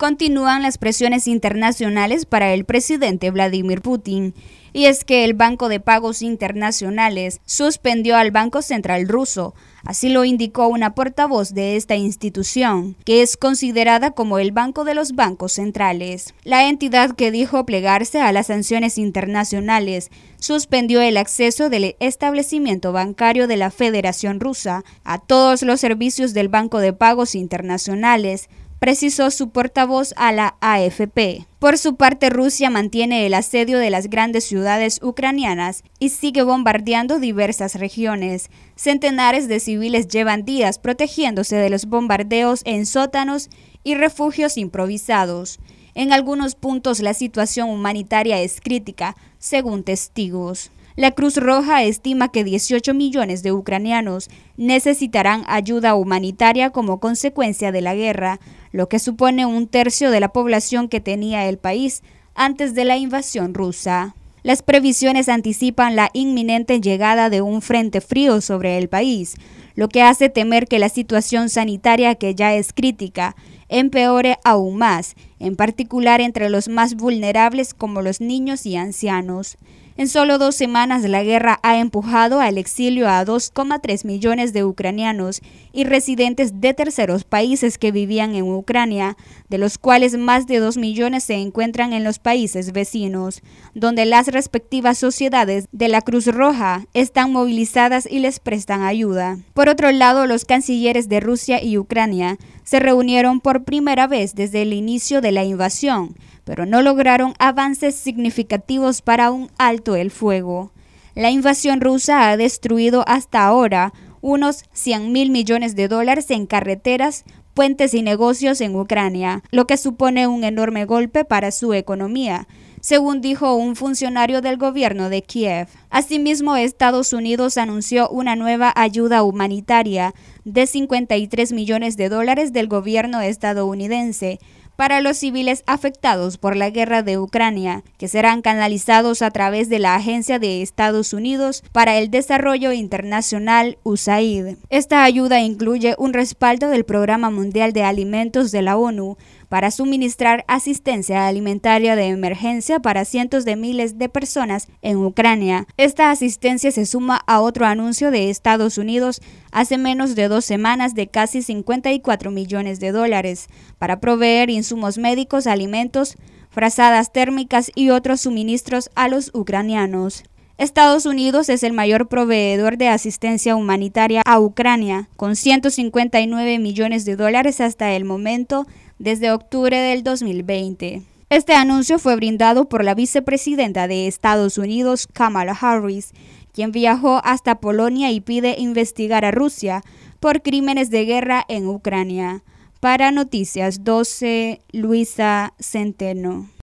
continúan las presiones internacionales para el presidente Vladimir Putin. Y es que el Banco de Pagos Internacionales suspendió al Banco Central ruso, así lo indicó una portavoz de esta institución, que es considerada como el banco de los bancos centrales. La entidad que dijo plegarse a las sanciones internacionales suspendió el acceso del establecimiento bancario de la Federación Rusa a todos los servicios del Banco de Pagos Internacionales, precisó su portavoz a la AFP. Por su parte, Rusia mantiene el asedio de las grandes ciudades ucranianas y sigue bombardeando diversas regiones. Centenares de civiles llevan días protegiéndose de los bombardeos en sótanos y refugios improvisados. En algunos puntos la situación humanitaria es crítica, según testigos. La Cruz Roja estima que 18 millones de ucranianos necesitarán ayuda humanitaria como consecuencia de la guerra, lo que supone un tercio de la población que tenía el país antes de la invasión rusa. Las previsiones anticipan la inminente llegada de un frente frío sobre el país, lo que hace temer que la situación sanitaria, que ya es crítica, empeore aún más, en particular entre los más vulnerables como los niños y ancianos. En solo dos semanas la guerra ha empujado al exilio a 2,3 millones de ucranianos y residentes de terceros países que vivían en Ucrania, de los cuales más de 2 millones se encuentran en los países vecinos, donde las respectivas sociedades de la Cruz Roja están movilizadas y les prestan ayuda. Por otro lado, los cancilleres de Rusia y Ucrania se reunieron por primera vez desde el inicio de la invasión pero no lograron avances significativos para un alto el fuego. La invasión rusa ha destruido hasta ahora unos 100 mil millones de dólares en carreteras, puentes y negocios en Ucrania, lo que supone un enorme golpe para su economía, según dijo un funcionario del gobierno de Kiev. Asimismo, Estados Unidos anunció una nueva ayuda humanitaria de 53 millones de dólares del gobierno estadounidense para los civiles afectados por la guerra de Ucrania, que serán canalizados a través de la Agencia de Estados Unidos para el Desarrollo Internacional USAID. Esta ayuda incluye un respaldo del Programa Mundial de Alimentos de la ONU, para suministrar asistencia alimentaria de emergencia para cientos de miles de personas en Ucrania. Esta asistencia se suma a otro anuncio de Estados Unidos hace menos de dos semanas de casi 54 millones de dólares para proveer insumos médicos, alimentos, frazadas térmicas y otros suministros a los ucranianos. Estados Unidos es el mayor proveedor de asistencia humanitaria a Ucrania, con 159 millones de dólares hasta el momento desde octubre del 2020. Este anuncio fue brindado por la vicepresidenta de Estados Unidos, Kamala Harris, quien viajó hasta Polonia y pide investigar a Rusia por crímenes de guerra en Ucrania. Para Noticias 12, Luisa Centeno.